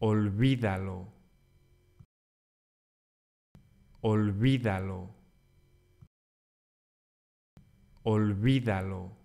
Olvídalo. Olvídalo. Olvídalo.